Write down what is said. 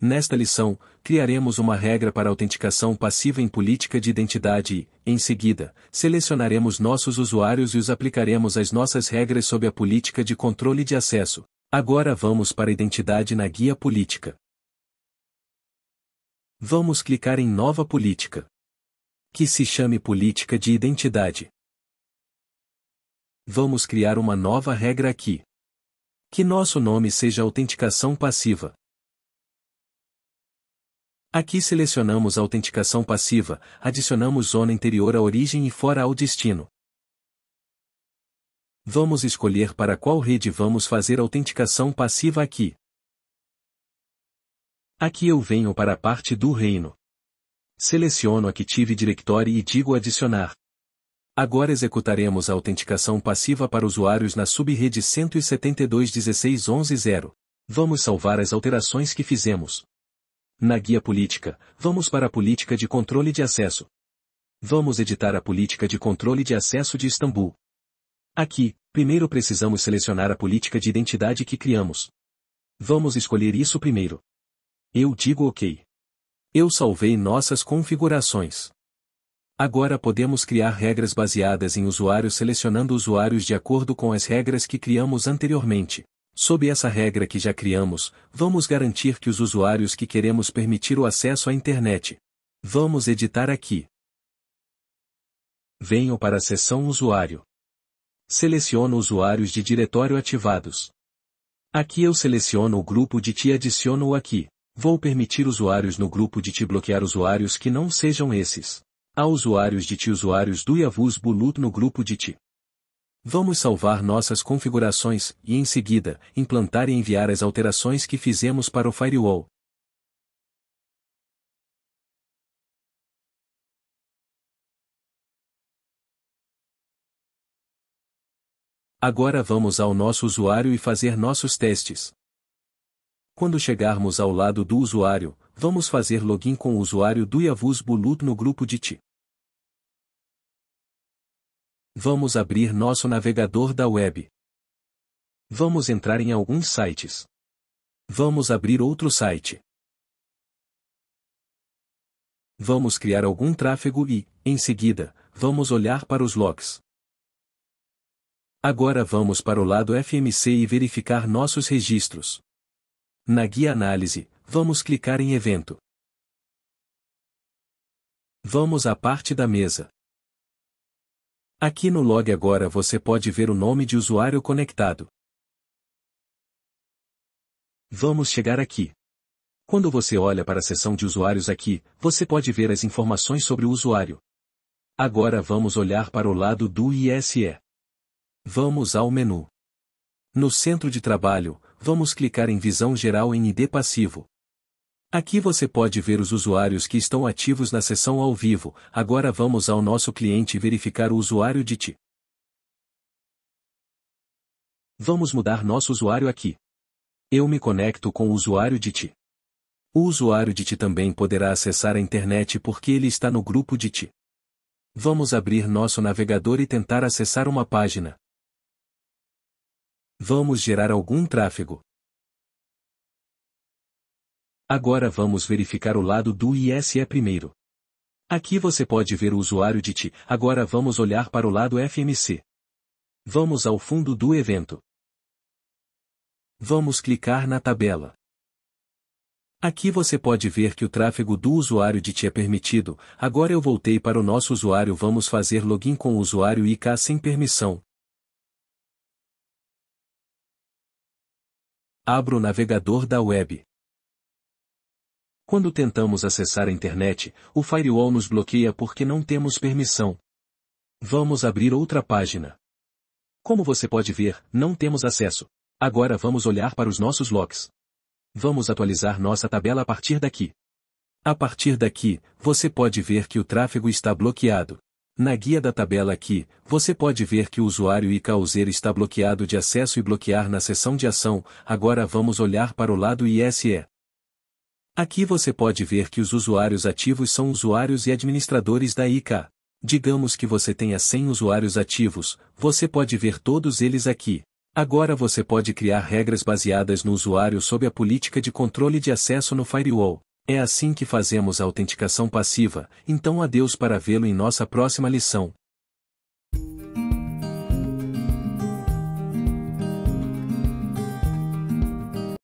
Nesta lição, criaremos uma regra para autenticação passiva em política de identidade e, em seguida, selecionaremos nossos usuários e os aplicaremos às nossas regras sob a política de controle de acesso. Agora vamos para Identidade na guia política. Vamos clicar em Nova política. Que se chame Política de Identidade. Vamos criar uma nova regra aqui. Que nosso nome seja Autenticação Passiva. Aqui selecionamos a autenticação passiva, adicionamos zona interior à origem e fora ao destino. Vamos escolher para qual rede vamos fazer autenticação passiva aqui. Aqui eu venho para a parte do reino. Seleciono Active Directory e digo adicionar. Agora executaremos a autenticação passiva para usuários na subrede 172.16.11.0. Vamos salvar as alterações que fizemos. Na guia política, vamos para a política de controle de acesso. Vamos editar a política de controle de acesso de Istambul. Aqui, primeiro precisamos selecionar a política de identidade que criamos. Vamos escolher isso primeiro. Eu digo OK. Eu salvei nossas configurações. Agora podemos criar regras baseadas em usuários selecionando usuários de acordo com as regras que criamos anteriormente. Sob essa regra que já criamos, vamos garantir que os usuários que queremos permitir o acesso à internet. Vamos editar aqui. Venho para a seção Usuário. Seleciono Usuários de diretório ativados. Aqui eu seleciono o grupo de ti e adiciono-o aqui. Vou permitir usuários no grupo de ti bloquear usuários que não sejam esses. Há usuários de ti usuários do Yavuz Bulut no grupo de ti. Vamos salvar nossas configurações e em seguida implantar e enviar as alterações que fizemos para o firewall. Agora vamos ao nosso usuário e fazer nossos testes. Quando chegarmos ao lado do usuário, vamos fazer login com o usuário do Yavuz Bulut no grupo de TI. Vamos abrir nosso navegador da web. Vamos entrar em alguns sites. Vamos abrir outro site. Vamos criar algum tráfego e, em seguida, vamos olhar para os logs. Agora vamos para o lado FMC e verificar nossos registros. Na guia análise, vamos clicar em evento. Vamos à parte da mesa. Aqui no log agora você pode ver o nome de usuário conectado. Vamos chegar aqui. Quando você olha para a seção de usuários aqui, você pode ver as informações sobre o usuário. Agora vamos olhar para o lado do ISE. Vamos ao menu. No centro de trabalho, vamos clicar em visão geral em ID passivo. Aqui você pode ver os usuários que estão ativos na sessão ao vivo, agora vamos ao nosso cliente verificar o usuário de TI. Vamos mudar nosso usuário aqui. Eu me conecto com o usuário de TI. O usuário de TI também poderá acessar a internet porque ele está no grupo de TI. Vamos abrir nosso navegador e tentar acessar uma página. Vamos gerar algum tráfego. Agora vamos verificar o lado do ISE primeiro. Aqui você pode ver o usuário de TI, agora vamos olhar para o lado FMC. Vamos ao fundo do evento. Vamos clicar na tabela. Aqui você pode ver que o tráfego do usuário de TI é permitido, agora eu voltei para o nosso usuário vamos fazer login com o usuário IK sem permissão. Abro o navegador da web. Quando tentamos acessar a internet, o firewall nos bloqueia porque não temos permissão. Vamos abrir outra página. Como você pode ver, não temos acesso. Agora vamos olhar para os nossos logs. Vamos atualizar nossa tabela a partir daqui. A partir daqui, você pode ver que o tráfego está bloqueado. Na guia da tabela aqui, você pode ver que o usuário e causeiro está bloqueado de acesso e bloquear na seção de ação, agora vamos olhar para o lado ISE. Aqui você pode ver que os usuários ativos são usuários e administradores da ICA. Digamos que você tenha 100 usuários ativos, você pode ver todos eles aqui. Agora você pode criar regras baseadas no usuário sob a política de controle de acesso no firewall. É assim que fazemos a autenticação passiva, então adeus para vê-lo em nossa próxima lição.